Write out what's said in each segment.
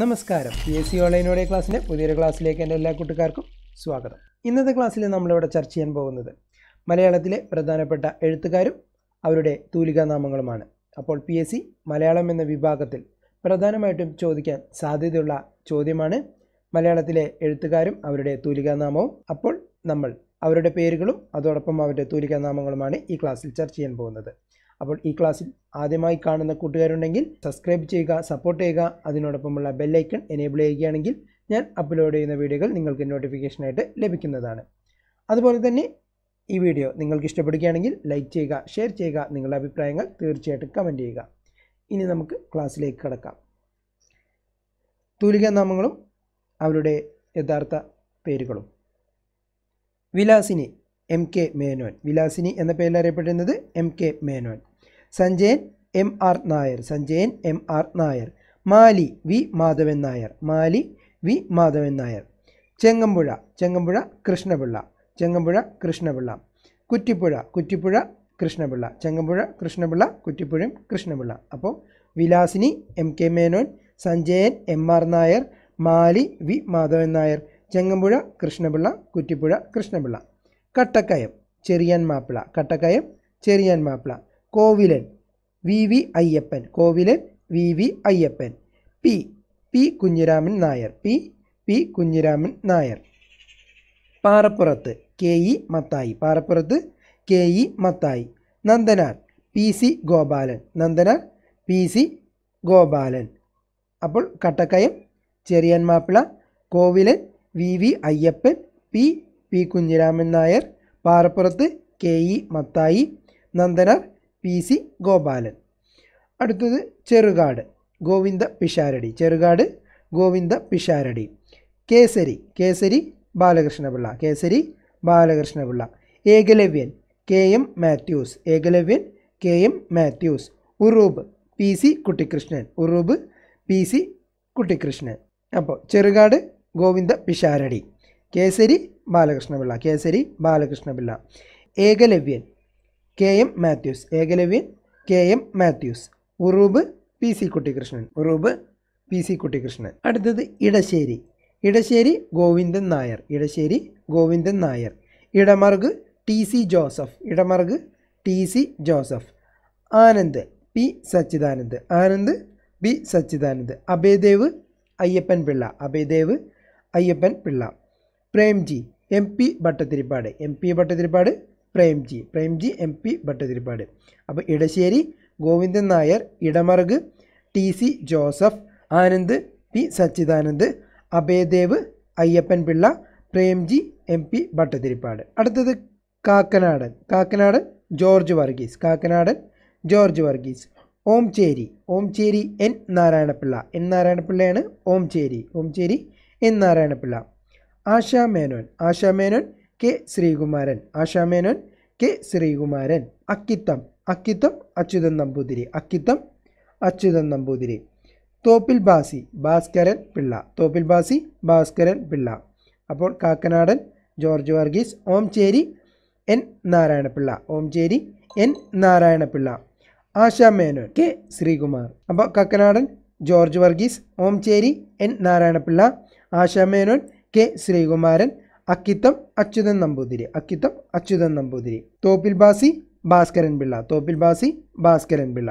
നമസ്കാരം P S C ഓൺലൈനോടെ ക്ലാസ്സിൻ്റെ പുതിയൊരു ക്ലാസ്സിലേക്ക് എൻ്റെ എല്ലാ കൂട്ടുകാർക്കും സ്വാഗതം ഇന്നത്തെ ക്ലാസ്സിൽ നമ്മളിവിടെ ചർച്ച ചെയ്യാൻ പോകുന്നത് മലയാളത്തിലെ പ്രധാനപ്പെട്ട എഴുത്തുകാരും അവരുടെ തൂലികാനാമങ്ങളുമാണ് അപ്പോൾ പി എസ് സി മലയാളം എന്ന വിഭാഗത്തിൽ പ്രധാനമായിട്ടും ചോദിക്കാൻ സാധ്യതയുള്ള ചോദ്യമാണ് മലയാളത്തിലെ എഴുത്തുകാരും അവരുടെ തൂലികാനാമവും അപ്പോൾ നമ്മൾ അവരുടെ പേരുകളും അതോടൊപ്പം അവരുടെ തൂലികാനാമങ്ങളുമാണ് ഈ ക്ലാസ്സിൽ ചർച്ച ചെയ്യാൻ പോകുന്നത് അപ്പോൾ ഈ ക്ലാസ്സിൽ ആദ്യമായി കാണുന്ന കൂട്ടുകാരുണ്ടെങ്കിൽ സബ്സ്ക്രൈബ് ചെയ്യുക സപ്പോർട്ട് ചെയ്യുക അതിനോടൊപ്പമുള്ള ബെല്ലൈക്കൺ എനേബിൾ ചെയ്യുകയാണെങ്കിൽ ഞാൻ അപ്ലോഡ് ചെയ്യുന്ന വീഡിയോകൾ നിങ്ങൾക്ക് നോട്ടിഫിക്കേഷനായിട്ട് ലഭിക്കുന്നതാണ് അതുപോലെ തന്നെ ഈ വീഡിയോ നിങ്ങൾക്ക് ഇഷ്ടപ്പെടുകയാണെങ്കിൽ ലൈക്ക് ചെയ്യുക ഷെയർ ചെയ്യുക നിങ്ങളുടെ അഭിപ്രായങ്ങൾ തീർച്ചയായിട്ടും കമൻറ്റ് ചെയ്യുക ഇനി നമുക്ക് ക്ലാസ്സിലേക്ക് കടക്കാം തൂലിക നാമങ്ങളും അവരുടെ യഥാർത്ഥ പേരുകളും വിലാസിനി എം കെ മേനോൻ വിലാസിനി എന്ന പേരിൽ അറിയപ്പെടുന്നത് M K Menon Sanjayan M R Nair Sanjayan M R Nair Mali V Madhavan Nair Mali V Madhavan Nair Changampuzha Changampuzha Krishna Pillai Changampuzha Krishna Pillai Kuttipuzha Kuttipuzha Krishna Pillai Changampuzha Krishna Pillai കുറ്റിപ്പുഴയും കൃഷ്ണപിള്ള അപ്പോൾ Vilasini M K Menon Sanjayan M R Nair Mali V Madhavan Nair Changampuzha Krishna Pillai Kuttipuzha Krishna Pillai Kattakayam Cherian Mappila Kattakayam Cherian Mappila Kovilan V V Ayyappan Kovilan V V Ayyappan P P Kunhiraman Nair P P Kunhiraman Nair Parappurath K E Mathai Parappurath K E Mathai Nandanar P C Gopalan Nandanar P C Gopalan അപ്പോൾ Kattakayam Cherian Mappila Kovilan V V Ayyappan P P Kunhiraman Nair Parappurath K E Mathai Nandanar P C Gopalan അടുത്തത് Cherukad Govinda Pisharody Cherukad Govinda Pisharody Kesari Kesari Balakrishna Pillai Kesari Balakrishna Pillai Ekalavyan K M Mathews Ekalavyan K M Mathews Uroob P C Kuttikrishnan Uroob P C Kuttikrishnan അപ്പോൾ Cherukad Govinda Pisharody Kesari Balakrishna Pillai Kesari Balakrishna Pillai Ekalavyan K M Mathews Ekalavyan K M Mathews Uroob P C Kuttikrishnan Uroob P C Kuttikrishnan അടുത്തത് Edasseri Edasseri Govindan Nair Edasseri Govindan Nair Idamaruku T C Joseph Idamaruku T C Joseph Anand P Sachidanand Anand B Sachidanand Abhayadev Ayyappan Pillai Abhayadev Ayyappan Pillai Premji M P Bhattathiripad M P Bhattathiripad Premji Premji M P Bhattathiripad അപ്പോൾ Edasseri Govindan Nair Idamaruku T C Joseph Anand P Sachidanand Abhayadev Ayyappan Pillai Premji M P Bhattathiripad അടുത്തത് Kakkanadan Kakkanadan George Varghese Kakkanadan George Varghese Omchery Omchery N Narayana Pillai N നാരായണപിള്ളയാണ് Omchery Omchery N Narayana Pillai Asha Menon Asha Menon K Sreekumaran Asha Menon K Sreekumaran Akkitham Akkitham Achuthan Namboothiri Akkitham Achuthan Namboothiri Thoppil Basi Bhaskaran Pillai Thoppil Basi Bhaskaran Pillai അപ്പോൾ Kakkanadan George Varghese Omchery N Narayana Pillai Omchery N Narayana Pillai Asha Menon K Sreekumar അപ്പോൾ Kakkanadan George Varghese Omchery N Narayana Pillai Asha Menon K Sreekumaran Akkitham Achuthan Namboothiri Akkitham Achuthan Namboothiri Thoppil Basi Bhaskaran Pillai Thoppil Basi Bhaskaran Pillai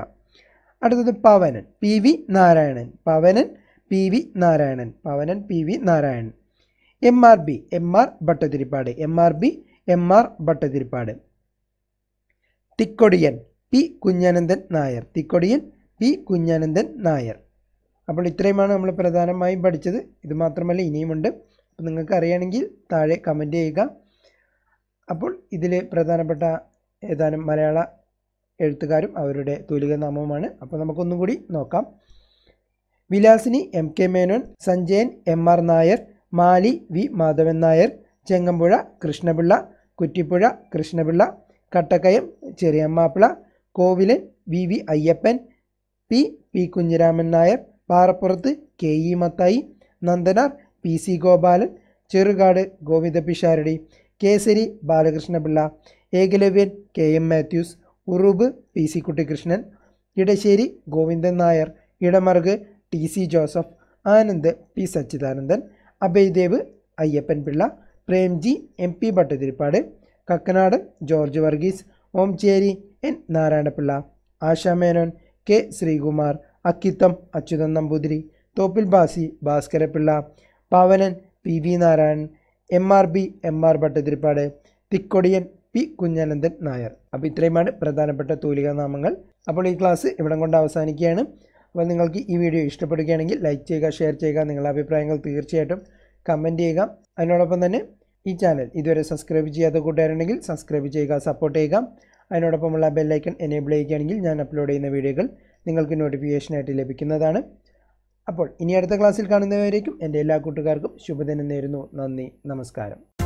അടുത്തത് Pavanan P V Narayanan Pavanan P V Narayanan Pavanan P V Narayanan M R B M R Bhattathiripad M R B M R Bhattathiripad Thikkodiyan P Kunhanandan Nair Thikkodiyan P Kunhanandan Nair അപ്പോൾ ഇത്രയുമാണ് നമ്മൾ പ്രധാനമായും പഠിച്ചത് ഇത് മാത്രമല്ല ഇനിയുമുണ്ട് അപ്പോൾ നിങ്ങൾക്ക് അറിയണമെങ്കിൽ താഴെ കമൻറ്റ് ചെയ്യുക അപ്പോൾ ഇതിൽ പ്രധാനപ്പെട്ട ഏതാനും മലയാള എഴുത്തുകാരും അവരുടെ തൂലിക നാമവുമാണ് അപ്പോൾ നമുക്കൊന്നും കൂടി നോക്കാം Vilasini M K Menon Sanjayan M R Nair Mali V Madhavan Nair Changampuzha Krishna Pillai Kuttipuzha Krishna Pillai Kattakayam Cherian Mappila Kovilan V V Ayyappan P P Kunhiraman Nair Parappurath K E Mathai Nandanar P C Gopalan Cherukad Govinda Pisharody Kesari Balakrishna Pillai Ekalavyan K M Mathews Uroob P C Kuttikrishnan Edasseri Govindan Nair Idamaruku T C Joseph Anand P Sachidanandan Ayyappan Ayyappan Pillai Premji M P Bhattathiripad Kakkanad George Varghese Omchery N Narayana Pillai Asha Menon K Sreekumar Akkitham Achuthan Namboothiri Thoppil Basi Bhaskara Pillai Pavanan P V Narayanan M R B M R Bhattathiripad Thikkodiyan P Kunhanandan Nair അപ്പോൾ ഇത്രയുമാണ് പ്രധാനപ്പെട്ട തൂലിക നാമങ്ങൾ അപ്പോൾ ഈ class ഇവിടം കൊണ്ട് അവസാനിക്കുകയാണ് അപ്പോൾ നിങ്ങൾക്ക് ഈ വീഡിയോ ഇഷ്ടപ്പെടുകയാണെങ്കിൽ ലൈക്ക് ചെയ്യുക ഷെയർ ചെയ്യുക നിങ്ങളുടെ അഭിപ്രായങ്ങൾ തീർച്ചയായിട്ടും കമൻറ്റ് ചെയ്യുക അതിനോടൊപ്പം തന്നെ ഈ ചാനൽ ഇതുവരെ സബ്സ്ക്രൈബ് ചെയ്യാത്ത കൂട്ടുകാരുണ്ടെങ്കിൽ സബ്സ്ക്രൈബ് ചെയ്യുക സപ്പോർട്ട് ചെയ്യുക അതിനോടൊപ്പമുള്ള ബെല്ലൈക്കൺ എനേബിൾ ചെയ്യുകയാണെങ്കിൽ ഞാൻ അപ്ലോഡ് ചെയ്യുന്ന വീഡിയോകൾ നിങ്ങൾക്ക് നോട്ടിഫിക്കേഷനായിട്ട് ലഭിക്കുന്നതാണ് അപ്പോൾ ഇനി അടുത്ത ക്ലാസ്സിൽ കാണുന്നവരേക്കും എൻ്റെ എല്ലാ കൂട്ടുകാർക്കും ശുഭദിനം നേരുന്നു നന്ദി നമസ്കാരം